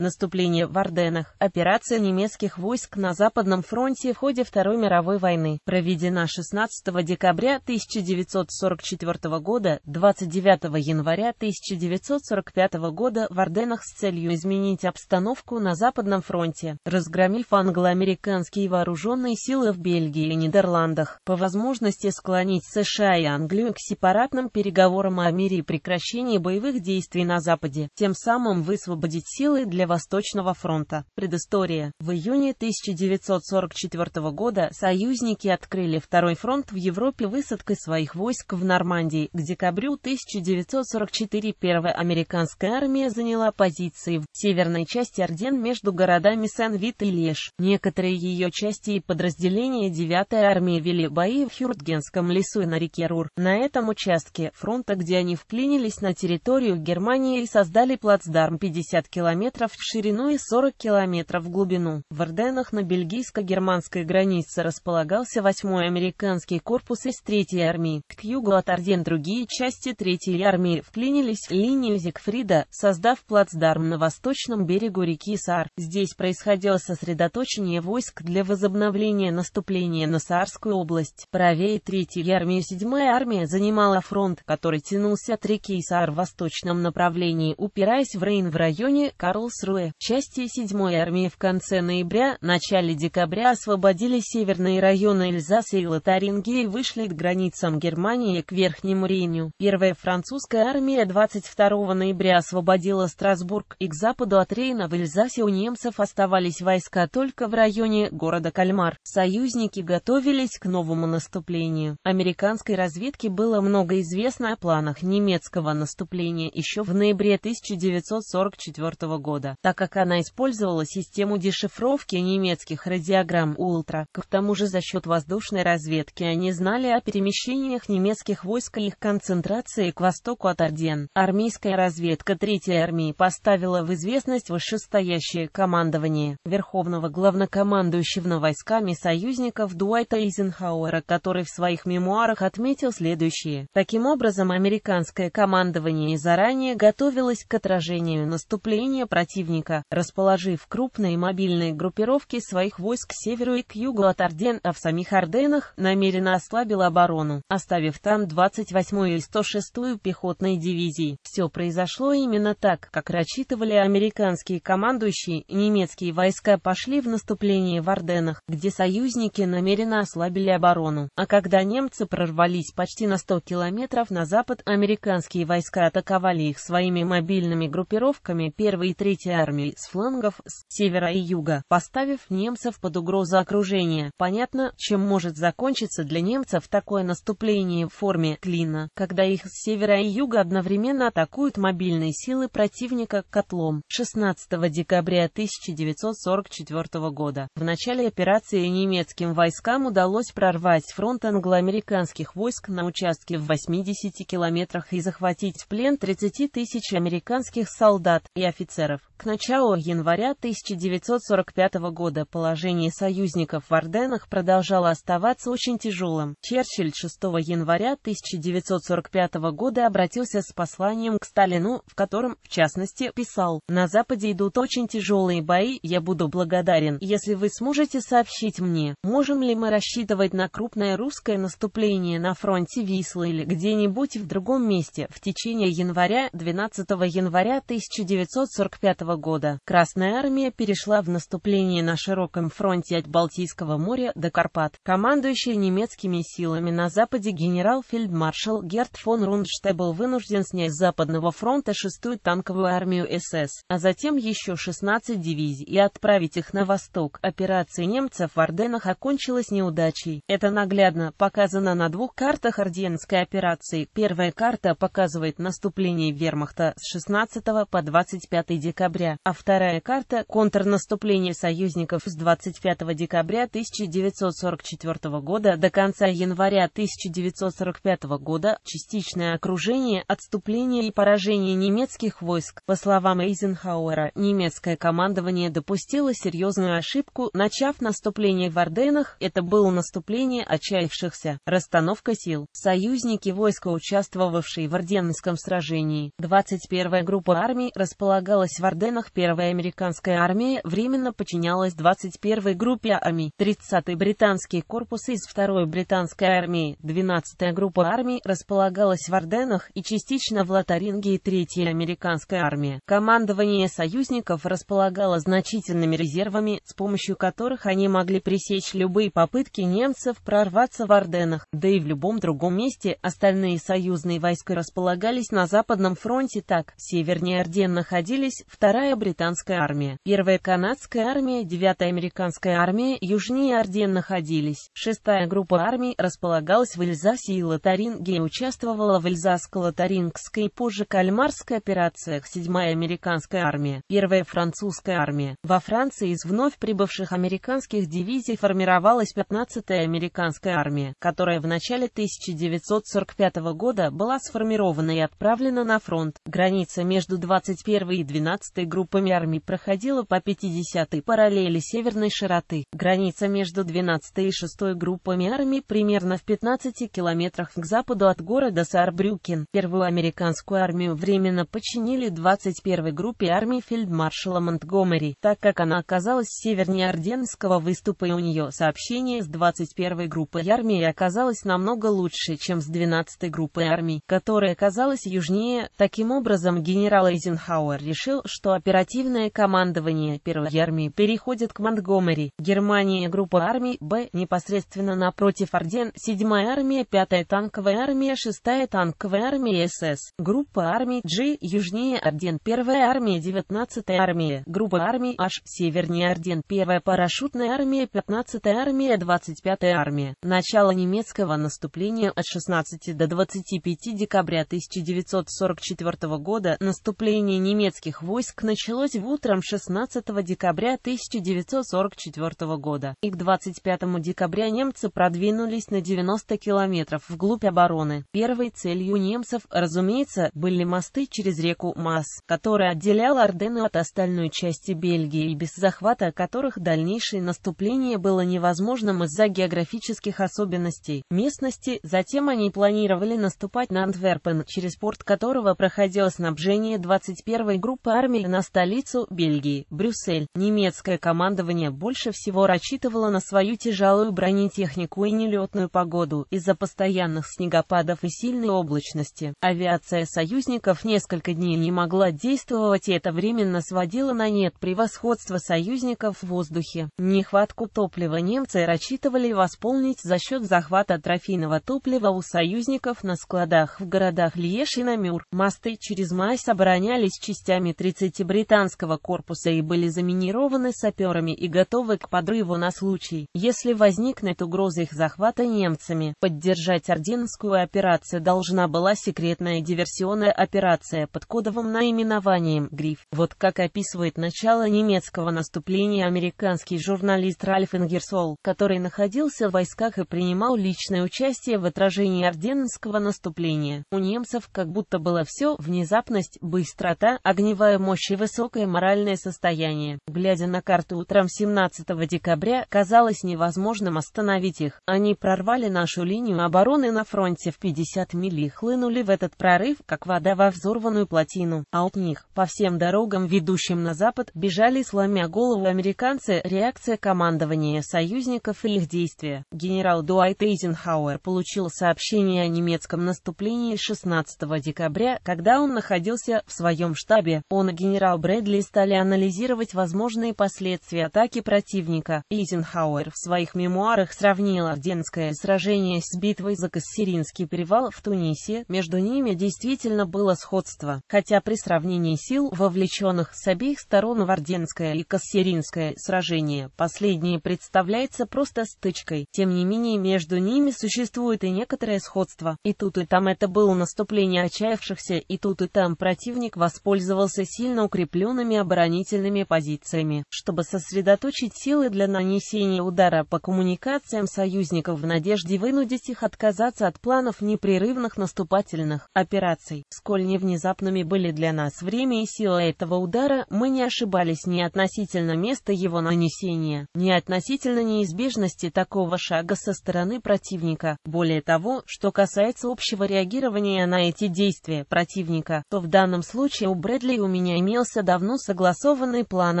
Наступление в Арденнах. операция немецких войск на Западном фронте в ходе Второй мировой войны, проведена 16 декабря 1944 года, 29 января 1945 года в Арденнах с целью изменить обстановку на Западном фронте, разгромив англо-американские вооруженные силы в Бельгии и Нидерландах, по возможности склонить США и Англию к сепаратным переговорам о мире и прекращении боевых действий на Западе, тем самым высвободить силы для Восточного фронта. Предыстория. В июне 1944 года союзники открыли Второй фронт в Европе высадкой своих войск в Нормандии. К декабрю 1944 первая американская армия заняла позиции в северной части Орден между городами Сен-Вит и Леш. Некоторые ее части и подразделения 9-й армии вели бои в Хюртгенском лесу и на реке Рур. На этом участке фронта, где они вклинились на территорию Германии и создали плацдарм 50 километров в ширину и 40 километров в глубину. В Орденах на бельгийско-германской границе располагался 8-й американский корпус из 3-й армии. К югу от Орден другие части 3-й армии вклинились в линию Зигфрида, создав плацдарм на восточном берегу реки Сар. Здесь происходило сосредоточение войск для возобновления наступления на Саарскую область. Правее 3-й армии 7-я армия занимала фронт, который тянулся от реки Сар в восточном направлении, упираясь в Рейн в районе Карлс Кайсруэ. Части 7 армии в конце ноября-начале декабря освободили северные районы Эльзаса и Лотарингии и вышли к границам Германии к Верхнему Рейню. Первая французская армия 22 ноября освободила Страсбург, и к западу от Рейна в Эльзасе у немцев оставались войска только в районе города Кальмар. Союзники готовились к новому наступлению. Американской разведке было много известно о планах немецкого наступления еще в ноябре 1944 года. Союза, так как она использовала систему дешифровки немецких радиограмм Ультра, К тому же за счет воздушной разведки они знали о перемещениях немецких войск и их концентрации к востоку от Орден. Армейская разведка Третьей армии поставила в известность вышестоящее командование Верховного главнокомандующего войсками союзников Дуайта Эйзенхауэра, который в своих мемуарах отметил следующее. Таким образом, американское командование заранее готовилось к отражению наступления противника противника, расположив крупные мобильные группировки своих войск к северу и к югу от Орден, а в самих Орденах намеренно ослабил оборону, оставив там 28-ю и 106-ю пехотные дивизии. Все произошло именно так, как рассчитывали американские командующие, немецкие войска пошли в наступление в Орденах, где союзники намеренно ослабили оборону. А когда немцы прорвались почти на 100 километров на запад, американские войска атаковали их своими мобильными группировками 1 и 3 армий с флангов с севера и юга, поставив немцев под угрозу окружения. Понятно, чем может закончиться для немцев такое наступление в форме клина, когда их с севера и юга одновременно атакуют мобильные силы противника котлом. 16 декабря 1944 года в начале операции немецким войскам удалось прорвать фронт англоамериканских войск на участке в 80 километрах и захватить в плен 30 тысяч американских солдат и офицеров. К началу января 1945 года положение союзников в Орденах продолжало оставаться очень тяжелым. Черчилль 6 января 1945 года обратился с посланием к Сталину, в котором, в частности, писал «На Западе идут очень тяжелые бои, я буду благодарен, если вы сможете сообщить мне, можем ли мы рассчитывать на крупное русское наступление на фронте Вислы или где-нибудь в другом месте в течение января 12 января 1945 года года Красная армия перешла в наступление на широком фронте от Балтийского моря до Карпат. Командующий немецкими силами на западе генерал-фельдмаршал Герт фон Рундште был вынужден снять с Западного фронта шестую танковую армию СС, а затем еще 16 дивизий и отправить их на восток. Операция немцев в Орденах окончилась неудачей. Это наглядно показано на двух картах орденской операции. Первая карта показывает наступление вермахта с 16 по 25 декабря декабря, а вторая карта – контрнаступление союзников с 25 декабря 1944 года до конца января 1945 года, частичное окружение, отступление и поражение немецких войск. По словам Эйзенхауэра, немецкое командование допустило серьезную ошибку, начав наступление в Орденах, это было наступление отчаявшихся, расстановка сил. Союзники войска, участвовавшие в Орденском сражении, 21-я группа армий располагалась в Орденах, войнах Первая американская армия временно подчинялась 21-й группе армий, 30-й британский корпус из 2-й британской армии, 12-я группа армий располагалась в Орденах и частично в и 3-я американская армия. Командование союзников располагало значительными резервами, с помощью которых они могли пресечь любые попытки немцев прорваться в Орденах, да и в любом другом месте остальные союзные войска располагались на Западном фронте так, севернее Орден находились 2 вторая британская армия, первая канадская армия, девятая американская армия, южнее Орден находились, шестая группа армий располагалась в Эльзасе и Лотаринге и участвовала в Эльзасско-Лотарингской и позже Кальмарской операциях, седьмая американская армия, первая французская армия. Во Франции из вновь прибывших американских дивизий формировалась 15-я американская армия, которая в начале 1945 года была сформирована и отправлена на фронт. Граница между 21 и 12 10-й группами армий проходила по 50-й параллели северной широты. Граница между 12-й и 6-й группами армий примерно в 15 километрах к западу от города Сарбрюкин. Первую американскую армию временно подчинили 21-й группе армий фельдмаршала Монтгомери, так как она оказалась севернее Орденского выступа и у нее сообщение с 21-й группой армии оказалось намного лучше, чем с 12-й группой армий, которая оказалась южнее. Таким образом, генерал Эйзенхауэр решил, что что оперативное командование Первой армии переходит к Монтгомери, Германия группа армий Б непосредственно напротив Орден, 7-я армия, 5-я танковая армия, 6-я танковая армия СС, группа армий G южнее Орден, 1-я армия, 19-я армия, группа армий H севернее Орден, 1-я парашютная армия, 15-я армия, 25-я армия. Начало немецкого наступления от 16 до 25 декабря 1944 года, наступление немецких войск как началось в утром 16 декабря 1944 года, и к 25 декабря немцы продвинулись на 90 километров вглубь обороны. Первой целью немцев, разумеется, были мосты через реку Мас, которая отделяла Ордены от остальной части Бельгии и без захвата которых дальнейшее наступление было невозможным из-за географических особенностей местности, затем они планировали наступать на Антверпен, через порт которого проходило снабжение 21-й группы армии на столицу Бельгии, Брюссель. Немецкое командование больше всего рассчитывало на свою тяжелую бронетехнику и нелетную погоду из-за постоянных снегопадов и сильной облачности. Авиация союзников несколько дней не могла действовать и это временно сводило на нет превосходство союзников в воздухе. Нехватку топлива немцы рассчитывали восполнить за счет захвата трофейного топлива у союзников на складах в городах Льеш и Намюр. Мосты через Майс оборонялись частями 30 части британского корпуса и были заминированы саперами и готовы к подрыву на случай, если возникнет угроза их захвата немцами. Поддержать орденскую операцию должна была секретная диверсионная операция под кодовым наименованием «Гриф». Вот как описывает начало немецкого наступления американский журналист Ральф Ингерсол, который находился в войсках и принимал личное участие в отражении орденского наступления. У немцев как будто было все – внезапность, быстрота, огневая мощь имеющий высокое моральное состояние. Глядя на карту утром 17 декабря, казалось невозможным остановить их. Они прорвали нашу линию обороны на фронте в 50 миль и хлынули в этот прорыв, как вода во взорванную плотину. А от них, по всем дорогам, ведущим на запад, бежали сломя голову американцы. Реакция командования союзников и их действия. Генерал Дуайт Эйзенхауэр получил сообщение о немецком наступлении 16 декабря, когда он находился в своем штабе. Он и генерал адмирал Брэдли стали анализировать возможные последствия атаки противника. Эйзенхауэр в своих мемуарах сравнил Орденское сражение с битвой за Кассеринский перевал в Тунисе, между ними действительно было сходство, хотя при сравнении сил, вовлеченных с обеих сторон в Орденское и Кассеринское сражение, последнее представляется просто стычкой, тем не менее между ними существует и некоторое сходство, и тут и там это было наступление отчаявшихся, и тут и там противник воспользовался сильно тщательно укрепленными оборонительными позициями, чтобы сосредоточить силы для нанесения удара по коммуникациям союзников в надежде вынудить их отказаться от планов непрерывных наступательных операций. Сколь не внезапными были для нас время и сила этого удара, мы не ошибались ни относительно места его нанесения, ни относительно неизбежности такого шага со стороны противника. Более того, что касается общего реагирования на эти действия противника, то в данном случае у Брэдли и у меня имеется имелся давно согласованный план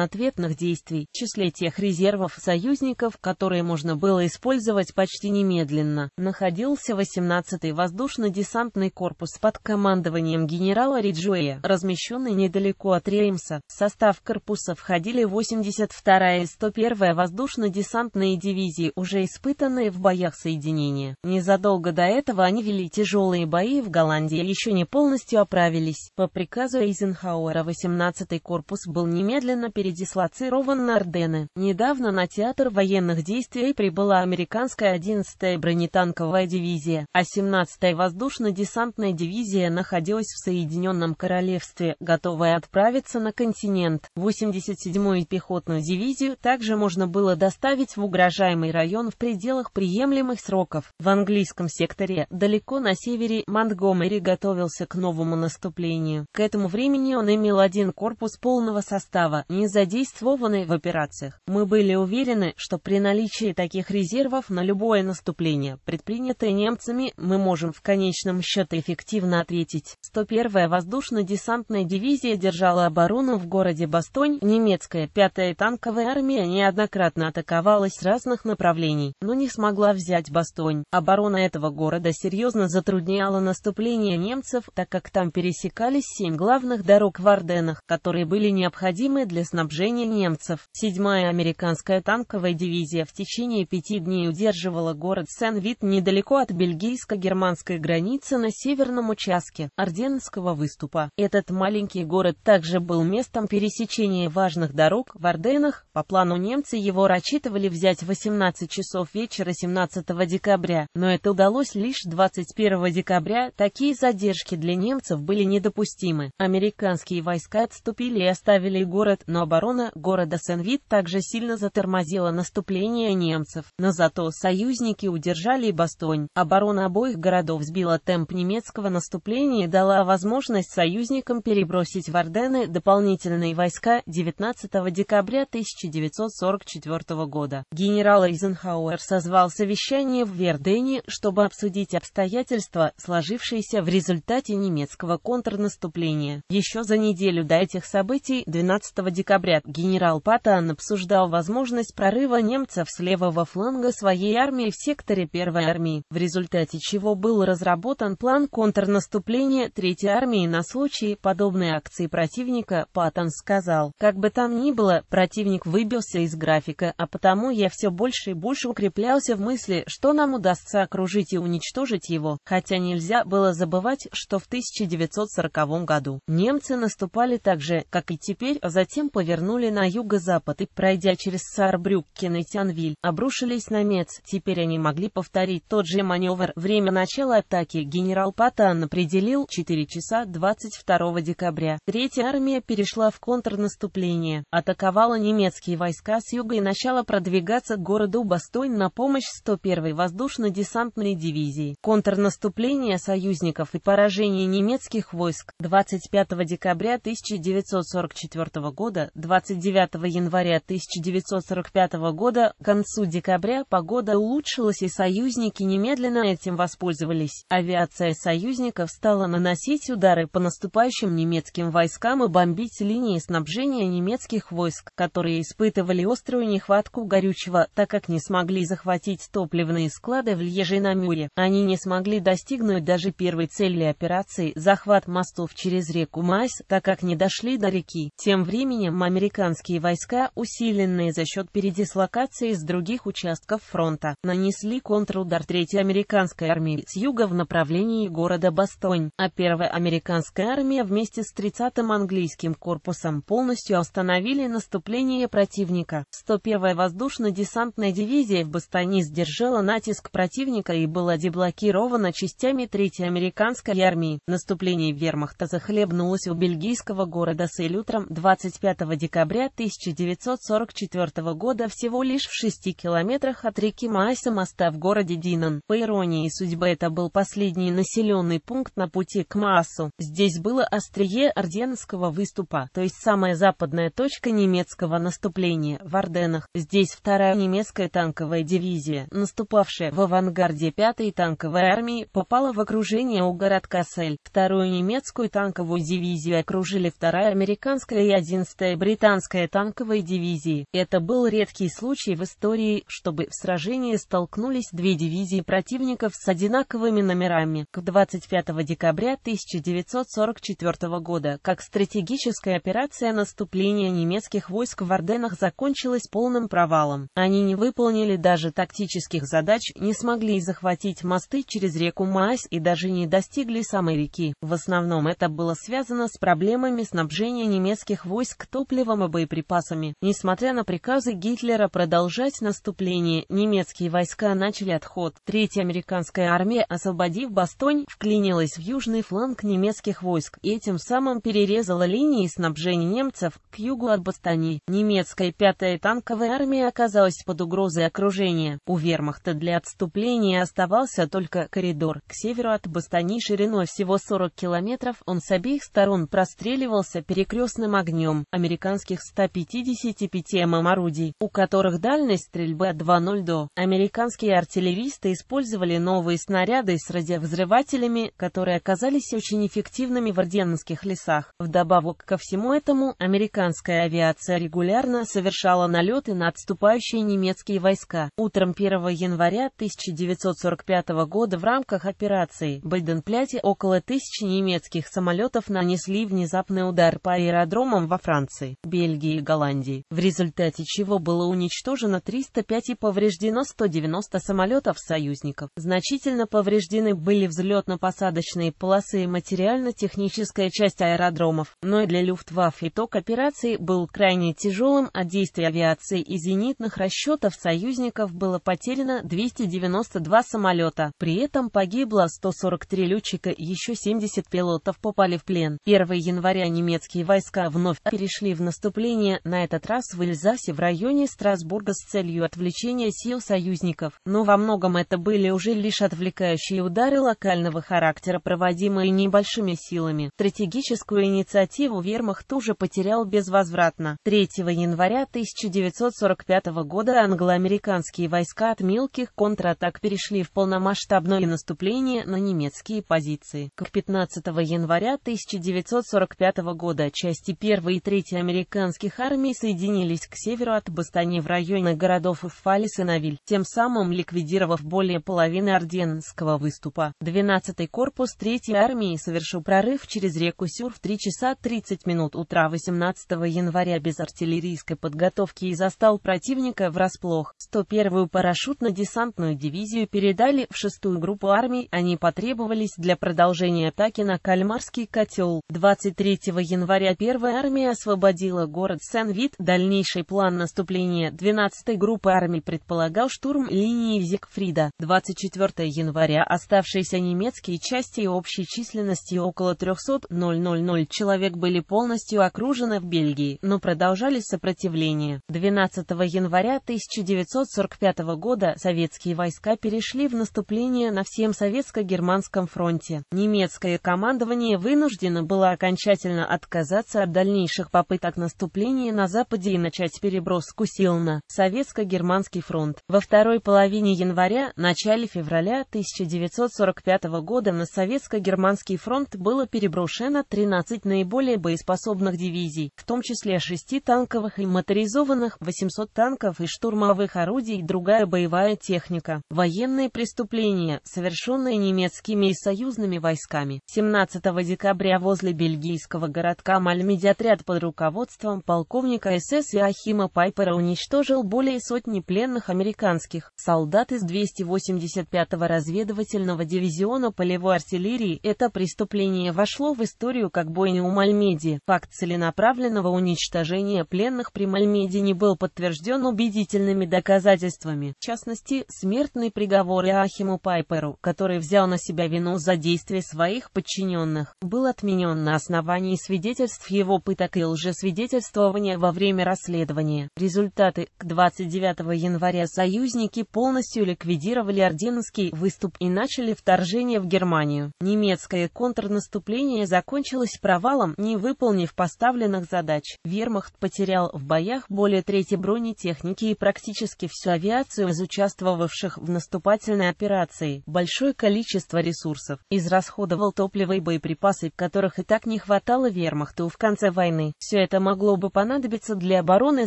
ответных действий, в числе тех резервов союзников, которые можно было использовать почти немедленно, находился 18-й воздушно-десантный корпус под командованием генерала Риджуэя, размещенный недалеко от Реймса. В состав корпуса входили 82-я и 101-я воздушно-десантные дивизии, уже испытанные в боях соединения. Незадолго до этого они вели тяжелые бои в Голландии и а еще не полностью оправились. По приказу Эйзенхауэра 18 12-й корпус был немедленно передислоцирован на Ордены. Недавно на театр военных действий прибыла американская 11-я бронетанковая дивизия, а 17-я воздушно-десантная дивизия находилась в Соединенном Королевстве, готовая отправиться на континент. 87-ю пехотную дивизию также можно было доставить в угрожаемый район в пределах приемлемых сроков. В английском секторе, далеко на севере, Монтгомери готовился к новому наступлению. К этому времени он имел один корпус полного состава, не задействованный в операциях. Мы были уверены, что при наличии таких резервов на любое наступление, предпринятое немцами, мы можем в конечном счете эффективно ответить. 101-я воздушно-десантная дивизия держала оборону в городе Бастонь, немецкая 5-я танковая армия неоднократно атаковалась с разных направлений, но не смогла взять Бастонь. Оборона этого города серьезно затрудняла наступление немцев, так как там пересекались семь главных дорог в Арденнах средствах, которые были необходимы для снабжения немцев. Седьмая американская танковая дивизия в течение пяти дней удерживала город Сен-Вит недалеко от бельгийско-германской границы на северном участке Орденского выступа. Этот маленький город также был местом пересечения важных дорог в Орденах. По плану немцы его рассчитывали взять в 18 часов вечера 17 декабря, но это удалось лишь 21 декабря. Такие задержки для немцев были недопустимы. Американские войска отступили и оставили город, но оборона города Сен-Вит также сильно затормозила наступление немцев. Но зато союзники удержали Бастонь. Оборона обоих городов сбила темп немецкого наступления и дала возможность союзникам перебросить в Ордены дополнительные войска 19 декабря 1944 года. Генерал Эйзенхауэр созвал совещание в Вердене, чтобы обсудить обстоятельства, сложившиеся в результате немецкого контрнаступления. Еще за неделю до этих событий 12 декабря генерал Паттон обсуждал возможность прорыва немцев с левого фланга своей армии в секторе Первой армии, в результате чего был разработан план контрнаступления Третьей армии на случай подобной акции противника, Паттон сказал. Как бы там ни было, противник выбился из графика, а потому я все больше и больше укреплялся в мысли, что нам удастся окружить и уничтожить его, хотя нельзя было забывать, что в 1940 году немцы наступали так, так же, как и теперь, а затем повернули на юго-запад и, пройдя через Саарбрюккен и Тянвиль, обрушились на Мец. Теперь они могли повторить тот же маневр. Время начала атаки генерал Паттан определил 4 часа 22 декабря. Третья армия перешла в контрнаступление, атаковала немецкие войска с юга и начала продвигаться к городу Бастонь на помощь 101-й воздушно-десантной дивизии. Контрнаступление союзников и поражение немецких войск 25 декабря 1918 1944 года, 29 января 1945 года, к концу декабря погода улучшилась и союзники немедленно этим воспользовались. Авиация союзников стала наносить удары по наступающим немецким войскам и бомбить линии снабжения немецких войск, которые испытывали острую нехватку горючего, так как не смогли захватить топливные склады в Льеже на Мюре. Они не смогли достигнуть даже первой цели операции – захват мостов через реку Майс, так как не дошли до реки. Тем временем американские войска, усиленные за счет передислокации с других участков фронта, нанесли контрудар 3-й американской армии с юга в направлении города Бастонь, а первая американская армия вместе с 30-м английским корпусом полностью остановили наступление противника. 101-я воздушно-десантная дивизия в Бастоне сдержала натиск противника и была деблокирована частями третьей американской армии. Наступление вермахта захлебнулось у бельгийского города Сэль утром 25 декабря 1944 года всего лишь в 6 километрах от реки Мааса моста в городе Динан. По иронии судьбы это был последний населенный пункт на пути к Маасу. Здесь было острие Орденского выступа, то есть самая западная точка немецкого наступления в Орденах. Здесь вторая немецкая танковая дивизия, наступавшая в авангарде 5-й танковой армии, попала в окружение у городка Сель. Вторую немецкую танковую дивизию окружили в 2-я американская и 11-я британская танковые дивизии. Это был редкий случай в истории, чтобы в сражении столкнулись две дивизии противников с одинаковыми номерами. К 25 декабря 1944 года, как стратегическая операция наступления немецких войск в Орденах закончилась полным провалом. Они не выполнили даже тактических задач, не смогли захватить мосты через реку Маас и даже не достигли самой реки. В основном это было связано с проблемами снабжения немецких войск топливом и боеприпасами. Несмотря на приказы Гитлера продолжать наступление, немецкие войска начали отход. Третья американская армия, освободив Бастонь, вклинилась в южный фланг немецких войск и этим самым перерезала линии снабжения немцев к югу от Бастани. Немецкая пятая танковая армия оказалась под угрозой окружения. У вермахта для отступления оставался только коридор. К северу от Бастани шириной всего 40 километров он с обеих сторон простреливал оказался перекрестным огнем американских 155 ММ-орудий, эм эм у которых дальность стрельбы от 2.0 до. Американские артиллеристы использовали новые снаряды с радиовзрывателями, которые оказались очень эффективными в орденских лесах. Вдобавок ко всему этому, американская авиация регулярно совершала налеты на отступающие немецкие войска. Утром 1 января 1945 года в рамках операции Бальденпляти около тысячи немецких самолетов нанесли внезапный удар по аэродромам во Франции, Бельгии и Голландии, в результате чего было уничтожено 305 и повреждено 190 самолетов союзников. Значительно повреждены были взлетно-посадочные полосы и материально-техническая часть аэродромов, но и для Люфтваффе итог операции был крайне тяжелым, а действия авиации и зенитных расчетов союзников было потеряно 292 самолета. При этом погибло 143 летчика, еще 70 пилотов попали в плен. 1 января не немецкие войска вновь перешли в наступление, на этот раз в Эльзасе в районе Страсбурга с целью отвлечения сил союзников, но во многом это были уже лишь отвлекающие удары локального характера, проводимые небольшими силами. Стратегическую инициативу вермахт уже потерял безвозвратно. 3 января 1945 года англоамериканские войска от мелких контратак перешли в полномасштабное наступление на немецкие позиции. К 15 января 1945 года части 1 и 3 американских армий соединились к северу от Бастани в районе городов Фалис и Навиль, тем самым ликвидировав более половины Орденского выступа. 12-й корпус 3-й армии совершил прорыв через реку Сюр в 3 часа 30 минут утра 18 января без артиллерийской подготовки и застал противника врасплох. 101-ю парашютно-десантную дивизию передали в 6-ю группу армий, они потребовались для продолжения атаки на Кальмарский котел. 23 января Первая армия освободила город Сен-Вит. Дальнейший план наступления 12-й группы армий предполагал штурм линии Зигфрида. 24 января оставшиеся немецкие части общей численности около 300 000 человек были полностью окружены в Бельгии, но продолжали сопротивление. 12 января 1945 года советские войска перешли в наступление на всем советско-германском фронте. Немецкое командование вынуждено было окончательно вынуждена отказаться от дальнейших попыток наступления на Западе и начать переброску сил на Советско-Германский фронт. Во второй половине января, начале февраля 1945 года на Советско-Германский фронт было переброшено 13 наиболее боеспособных дивизий, в том числе 6 танковых и моторизованных, 800 танков и штурмовых орудий, и другая боевая техника. Военные преступления, совершенные немецкими и союзными войсками. 17 декабря возле бельгийского городка Мальмиди отряд под руководством полковника СС Иохима Пайпера уничтожил более сотни пленных американских солдат из 285-го разведывательного дивизиона полевой артиллерии. Это преступление вошло в историю как бойня у Мальмеди. Факт целенаправленного уничтожения пленных при Мальмеди не был подтвержден убедительными доказательствами, в частности, смертный приговор Иохиму Пайперу, который взял на себя вину за действия своих подчиненных, был отменен на основании свидетельств его пыток и лжесвидетельствования во время расследования. Результаты. К 29 января союзники полностью ликвидировали орденский выступ и начали вторжение в Германию. Немецкое контрнаступление закончилось провалом, не выполнив поставленных задач. Вермахт потерял в боях более трети бронетехники и практически всю авиацию из участвовавших в наступательной операции. Большое количество ресурсов израсходовал топливо и боеприпасы, которых и так не хватало вермахта. в конце войны. Все это могло бы понадобиться для обороны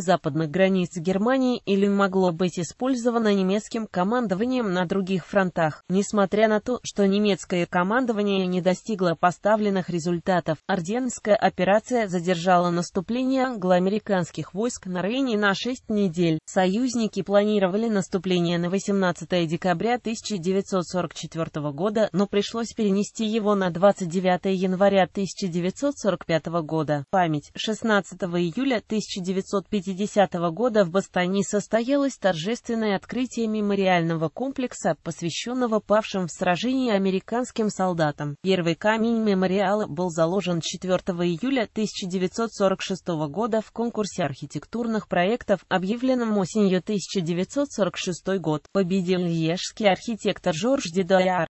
западных границ Германии или могло быть использовано немецким командованием на других фронтах. Несмотря на то, что немецкое командование не достигло поставленных результатов, Орденская операция задержала наступление англоамериканских войск на Рейне на 6 недель. Союзники планировали наступление на 18 декабря 1944 года, но пришлось перенести его на 29 января 1944 1945 года. Память. 16 июля 1950 года в Бастани состоялось торжественное открытие мемориального комплекса, посвященного павшим в сражении американским солдатам. Первый камень мемориала был заложен 4 июля 1946 года в конкурсе архитектурных проектов, объявленном осенью 1946 год. Победил льежский архитектор Жорж Дидояр.